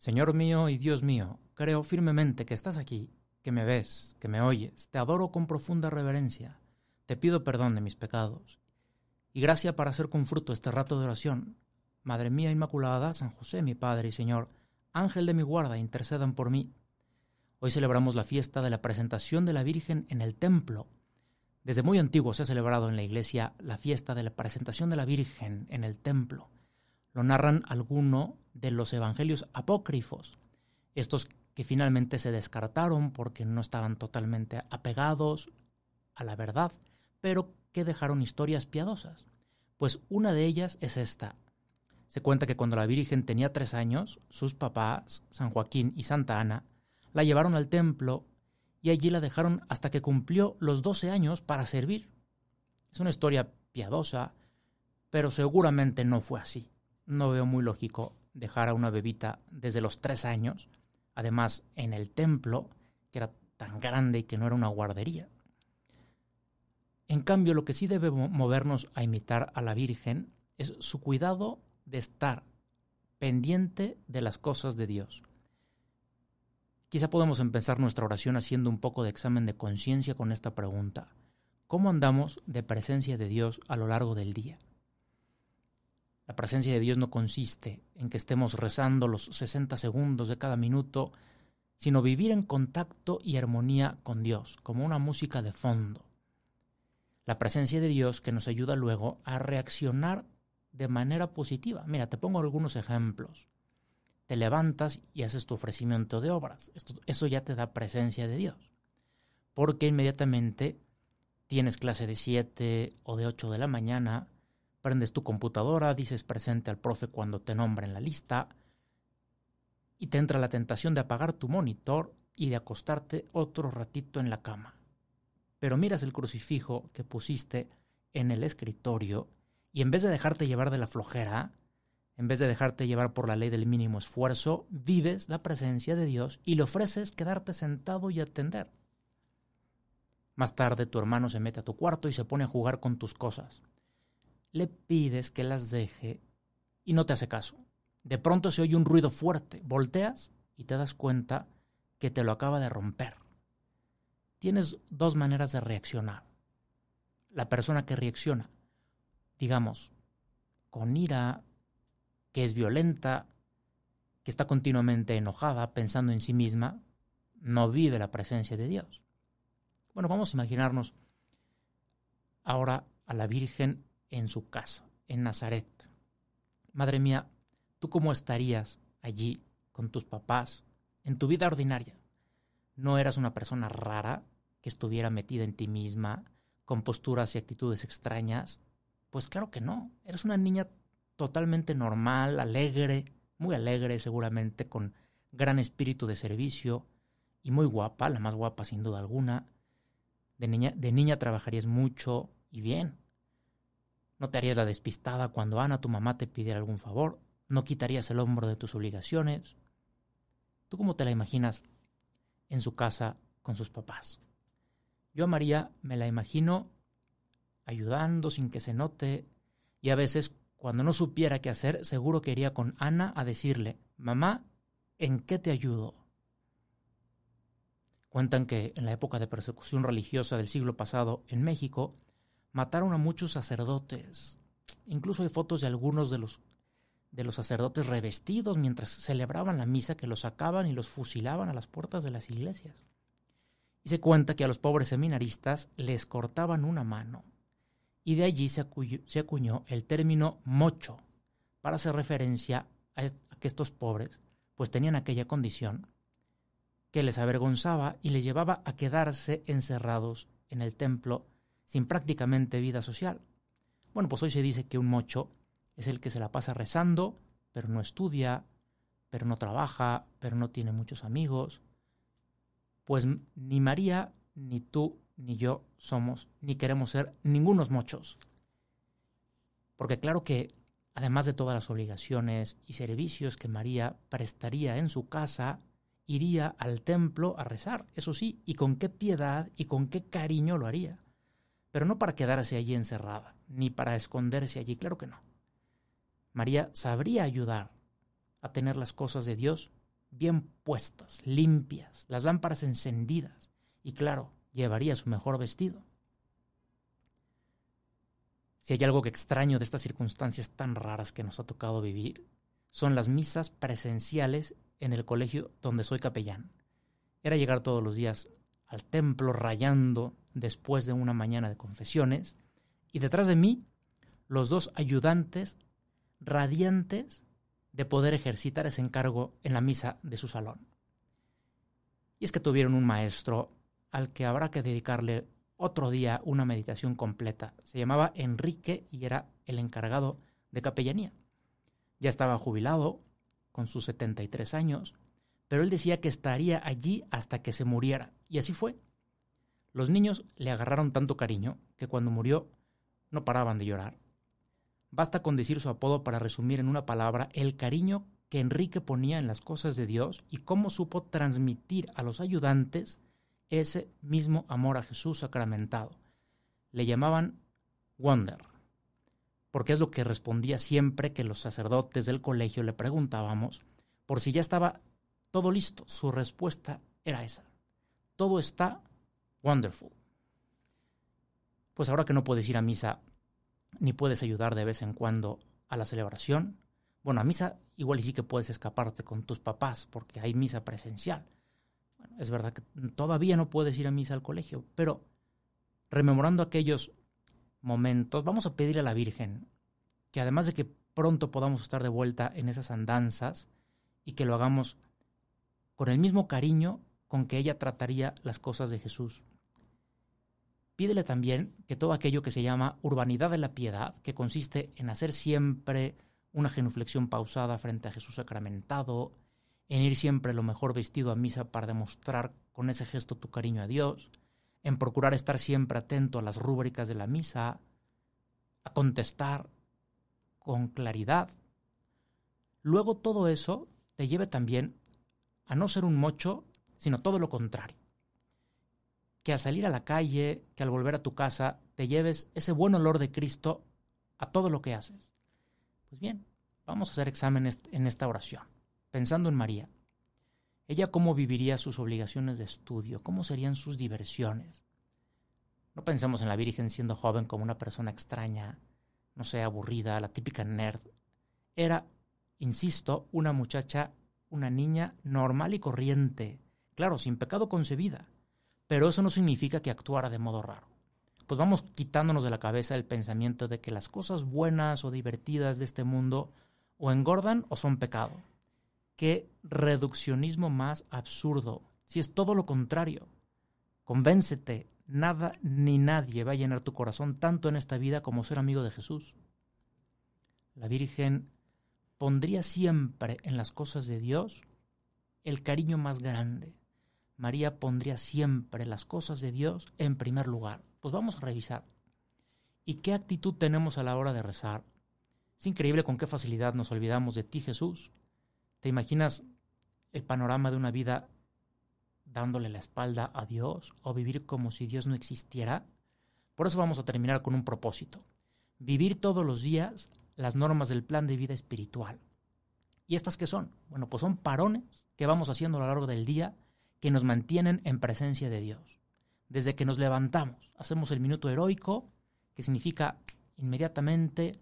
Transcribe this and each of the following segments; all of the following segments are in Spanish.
Señor mío y Dios mío, creo firmemente que estás aquí, que me ves, que me oyes, te adoro con profunda reverencia, te pido perdón de mis pecados, y gracia para hacer con fruto este rato de oración. Madre mía Inmaculada, San José, mi Padre y Señor, Ángel de mi guarda, intercedan por mí. Hoy celebramos la fiesta de la presentación de la Virgen en el templo. Desde muy antiguo se ha celebrado en la Iglesia la fiesta de la presentación de la Virgen en el templo lo narran alguno de los evangelios apócrifos, estos que finalmente se descartaron porque no estaban totalmente apegados a la verdad, pero que dejaron historias piadosas. Pues una de ellas es esta. Se cuenta que cuando la Virgen tenía tres años, sus papás, San Joaquín y Santa Ana, la llevaron al templo y allí la dejaron hasta que cumplió los doce años para servir. Es una historia piadosa, pero seguramente no fue así no veo muy lógico dejar a una bebita desde los tres años, además en el templo, que era tan grande y que no era una guardería. En cambio, lo que sí debe movernos a imitar a la Virgen es su cuidado de estar pendiente de las cosas de Dios. Quizá podemos empezar nuestra oración haciendo un poco de examen de conciencia con esta pregunta. ¿Cómo andamos de presencia de Dios a lo largo del día? La presencia de Dios no consiste en que estemos rezando los 60 segundos de cada minuto, sino vivir en contacto y armonía con Dios, como una música de fondo. La presencia de Dios que nos ayuda luego a reaccionar de manera positiva. Mira, te pongo algunos ejemplos. Te levantas y haces tu ofrecimiento de obras. eso ya te da presencia de Dios. Porque inmediatamente tienes clase de 7 o de 8 de la mañana, Prendes tu computadora, dices presente al profe cuando te en la lista y te entra la tentación de apagar tu monitor y de acostarte otro ratito en la cama. Pero miras el crucifijo que pusiste en el escritorio y en vez de dejarte llevar de la flojera, en vez de dejarte llevar por la ley del mínimo esfuerzo, vives la presencia de Dios y le ofreces quedarte sentado y atender. Más tarde tu hermano se mete a tu cuarto y se pone a jugar con tus cosas le pides que las deje y no te hace caso. De pronto se oye un ruido fuerte, volteas y te das cuenta que te lo acaba de romper. Tienes dos maneras de reaccionar. La persona que reacciona, digamos, con ira, que es violenta, que está continuamente enojada, pensando en sí misma, no vive la presencia de Dios. Bueno, vamos a imaginarnos ahora a la Virgen en su casa, en Nazaret. Madre mía, ¿tú cómo estarías allí con tus papás en tu vida ordinaria? ¿No eras una persona rara que estuviera metida en ti misma, con posturas y actitudes extrañas? Pues claro que no, eres una niña totalmente normal, alegre, muy alegre seguramente, con gran espíritu de servicio y muy guapa, la más guapa sin duda alguna. De niña, de niña trabajarías mucho y bien. No te harías la despistada cuando Ana, tu mamá, te pidiera algún favor. No quitarías el hombro de tus obligaciones. ¿Tú cómo te la imaginas en su casa con sus papás? Yo a María me la imagino ayudando sin que se note y a veces cuando no supiera qué hacer, seguro que iría con Ana a decirle, mamá, ¿en qué te ayudo? Cuentan que en la época de persecución religiosa del siglo pasado en México, Mataron a muchos sacerdotes. Incluso hay fotos de algunos de los, de los sacerdotes revestidos mientras celebraban la misa que los sacaban y los fusilaban a las puertas de las iglesias. Y se cuenta que a los pobres seminaristas les cortaban una mano. Y de allí se, acuñó, el término mocho para hacer referencia a, a que estos pobres pues tenían aquella condición que les avergonzaba y les llevaba a quedarse encerrados en el templo sin prácticamente vida social. Bueno, pues hoy se dice que un mocho es el que se la pasa rezando, pero no estudia, pero no trabaja, pero no tiene muchos amigos. Pues ni María, ni tú, ni yo somos, ni queremos ser ningunos mochos. Porque claro que, además de todas las obligaciones y servicios que María prestaría en su casa, iría al templo a rezar, eso sí, y con qué piedad y con qué cariño lo haría pero no para quedarse allí encerrada, ni para esconderse allí, claro que no. María sabría ayudar a tener las cosas de Dios bien puestas, limpias, las lámparas encendidas, y claro, llevaría su mejor vestido. Si hay algo que extraño de estas circunstancias tan raras que nos ha tocado vivir, son las misas presenciales en el colegio donde soy capellán. Era llegar todos los días al templo rayando después de una mañana de confesiones, y detrás de mí los dos ayudantes radiantes de poder ejercitar ese encargo en la misa de su salón. Y es que tuvieron un maestro al que habrá que dedicarle otro día una meditación completa. Se llamaba Enrique y era el encargado de capellanía. Ya estaba jubilado, con sus 73 años, pero él decía que estaría allí hasta que se muriera, y así fue. Los niños le agarraron tanto cariño que cuando murió no paraban de llorar. Basta con decir su apodo para resumir en una palabra el cariño que Enrique ponía en las cosas de Dios y cómo supo transmitir a los ayudantes ese mismo amor a Jesús sacramentado. Le llamaban Wonder, porque es lo que respondía siempre que los sacerdotes del colegio le preguntábamos por si ya estaba todo listo. Su respuesta era esa. Todo está Wonderful. Pues ahora que no puedes ir a misa, ni puedes ayudar de vez en cuando a la celebración, bueno, a misa igual y sí que puedes escaparte con tus papás porque hay misa presencial. es verdad que todavía no puedes ir a misa al colegio, pero rememorando aquellos momentos, vamos a pedir a la Virgen que además de que pronto podamos estar de vuelta en esas andanzas y que lo hagamos con el mismo cariño con que ella trataría las cosas de Jesús, Pídele también que todo aquello que se llama urbanidad de la piedad, que consiste en hacer siempre una genuflexión pausada frente a Jesús sacramentado, en ir siempre lo mejor vestido a misa para demostrar con ese gesto tu cariño a Dios, en procurar estar siempre atento a las rúbricas de la misa, a contestar con claridad. Luego todo eso te lleve también a no ser un mocho, sino todo lo contrario, que al salir a la calle, que al volver a tu casa, te lleves ese buen olor de Cristo a todo lo que haces. Pues bien, vamos a hacer exámenes en esta oración, pensando en María. Ella cómo viviría sus obligaciones de estudio, cómo serían sus diversiones. No pensemos en la Virgen siendo joven como una persona extraña, no sé, aburrida, la típica nerd. Era, insisto, una muchacha, una niña normal y corriente, claro, sin pecado concebida pero eso no significa que actuara de modo raro. Pues vamos quitándonos de la cabeza el pensamiento de que las cosas buenas o divertidas de este mundo o engordan o son pecado. Qué reduccionismo más absurdo. Si es todo lo contrario. Convéncete, nada ni nadie va a llenar tu corazón tanto en esta vida como ser amigo de Jesús. La Virgen pondría siempre en las cosas de Dios el cariño más grande, María pondría siempre las cosas de Dios en primer lugar. Pues vamos a revisar. ¿Y qué actitud tenemos a la hora de rezar? Es increíble con qué facilidad nos olvidamos de ti, Jesús. ¿Te imaginas el panorama de una vida dándole la espalda a Dios o vivir como si Dios no existiera? Por eso vamos a terminar con un propósito. Vivir todos los días las normas del plan de vida espiritual. ¿Y estas qué son? Bueno, pues son parones que vamos haciendo a lo largo del día que nos mantienen en presencia de Dios. Desde que nos levantamos, hacemos el minuto heroico, que significa inmediatamente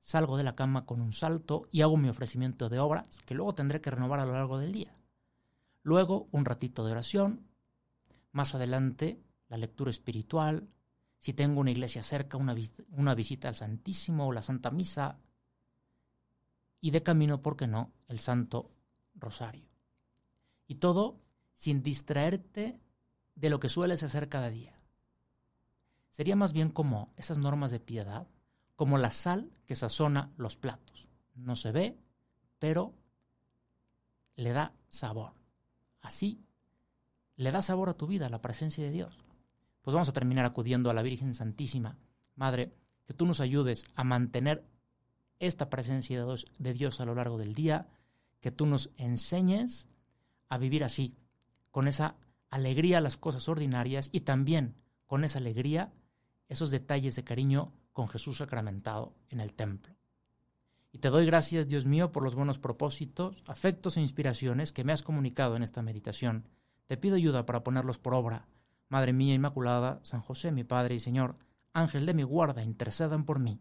salgo de la cama con un salto y hago mi ofrecimiento de obras, que luego tendré que renovar a lo largo del día. Luego un ratito de oración, más adelante la lectura espiritual, si tengo una iglesia cerca, una, visita, al Santísimo o la Santa Misa, y de camino, ¿por qué no?, el Santo Rosario. Y todo sin distraerte de lo que sueles hacer cada día. Sería más bien como esas normas de piedad, como la sal que sazona los platos. No se ve, pero le da sabor. Así le da sabor a tu vida la presencia de Dios. Pues vamos a terminar acudiendo a la Virgen Santísima. Madre, que tú nos ayudes a mantener esta presencia de Dios a lo largo del día, que tú nos enseñes a vivir así, con esa alegría las cosas ordinarias y también con esa alegría esos detalles de cariño con Jesús sacramentado en el templo. Y te doy gracias, Dios mío, por los buenos propósitos, afectos e inspiraciones que me has comunicado en esta meditación. Te pido ayuda para ponerlos por obra. Madre mía Inmaculada, San José, mi Padre y Señor, Ángel de mi guarda, intercedan por mí.